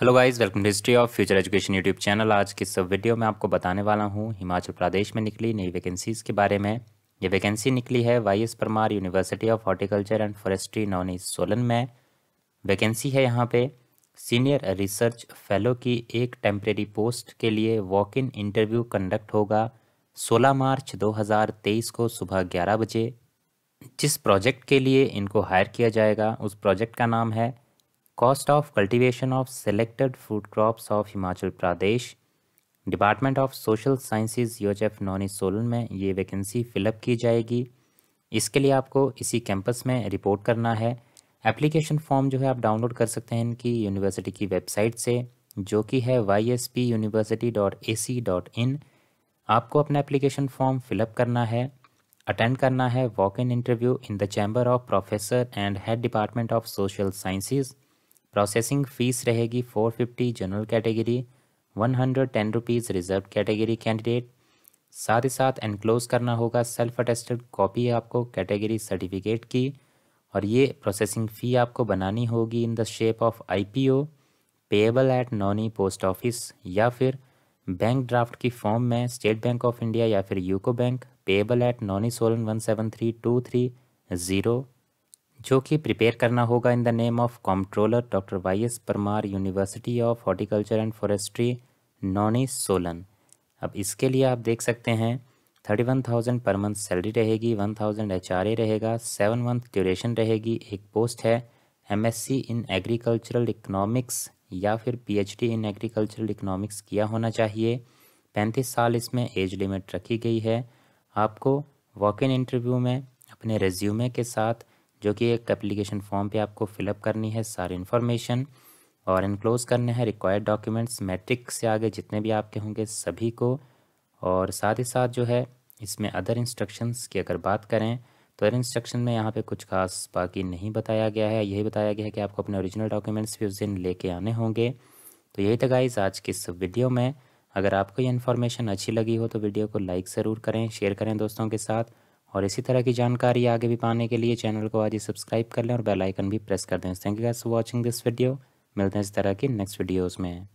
hello guys welcome to history of future education YouTube channel आज के सब video में आपको बताने वाला हूं हिमाचल प्रदेश में निकली नई वैकेंसीज़ के बारे में ये वैकेंसी निकली है Y S Parmar university of horticulture and forestry Nauni Solan में वैकेंसी है यहाँ पे सीनियर रिसर्च फेलो की एक टेम्प्रेरी पोस्ट के लिए वॉक इन इंटरव्यू कंडक्ट होगा सोलह मार्च दो को सुबह ग्यारह बजे जिस प्रोजेक्ट के लिए इनको हायर किया जाएगा उस प्रोजेक्ट का नाम है cost of cultivation of selected food crops of Himachal Pradesh department of social sciences sciences F Nauni Solan में ये वैकेंसी फिलअप की जाएगी इसके लिए आपको इसी कैंपस में रिपोर्ट करना है एप्लीकेशन फॉर्म जो है आप डाउनलोड कर सकते हैं इनकी यूनिवर्सिटी की वेबसाइट से जो कि है Y S P university dot A C dot in आपको अपना एप्लीकेशन फॉर्म फिलअप करना है अटेंड करना है walk in interview in the chamber of professor and head department of social sciences processing fees रहेगी four fifty general category one hundred ten rupees reserve category candidate साथ ही साथ enclose करना होगा सेल्फ अटेस्टेड कॉपी है आपको category certificate की और ये प्रोसेसिंग फ़ी आपको बनानी होगी in the shape of IPO payable at Nauni post office या फिर बैंक ड्राफ्ट की फॉर्म में स्टेट बैंक ऑफ इंडिया या फिर UCO bank payable at Nauni Solan one seven three two three zero जो कि प्रिपेयर करना होगा in the name of comptroller doctor Y S Parmar university of horticulture and forestry Nauni Solan अब इसके लिए आप देख सकते हैं थर्टी वन थाउजेंड पर मंथ सैलरी रहेगी one thousand H R A रहेगा सेवन मंथ ड्यूरेशन रहेगी एक पोस्ट है M S C in agricultural economics या फिर P H D in agricultural economics किया होना चाहिए पैंतीस साल इसमें एज लिमिट रखी गई है आपको वॉक इन इंटरव्यू में अपने रेज्यूमे के साथ जो कि एक एप्लीकेशन फॉर्म पे आपको फिलअप करनी है सारी इन्फॉर्मेशन और इनक्लोज करने हैं रिक्वायर्ड डॉक्यूमेंट्स मैट्रिक से आगे जितने भी आपके होंगे सभी को और साथ ही साथ जो है इसमें अदर इंस्ट्रक्शंस की अगर बात करें तो अदर इंस्ट्रक्शन में यहाँ पे कुछ खास बाकी नहीं बताया गया है यही बताया गया है कि आपको अपने ओरिजिनल डॉक्यूमेंट्स भी उस दिन लेके आने होंगे तो यही था गाइस आज की इस वीडियो में अगर आपको ये इन्फॉर्मेशन अच्छी लगी हो तो वीडियो को लाइक ज़रूर करें शेयर करें दोस्तों के साथ और इसी तरह की जानकारी आगे भी पाने के लिए चैनल को आज ही सब्सक्राइब कर लें और बेल आइकन भी प्रेस कर दें thank you guys for watching this video मिलते हैं इस तरह की नेक्स्ट वीडियोज़ में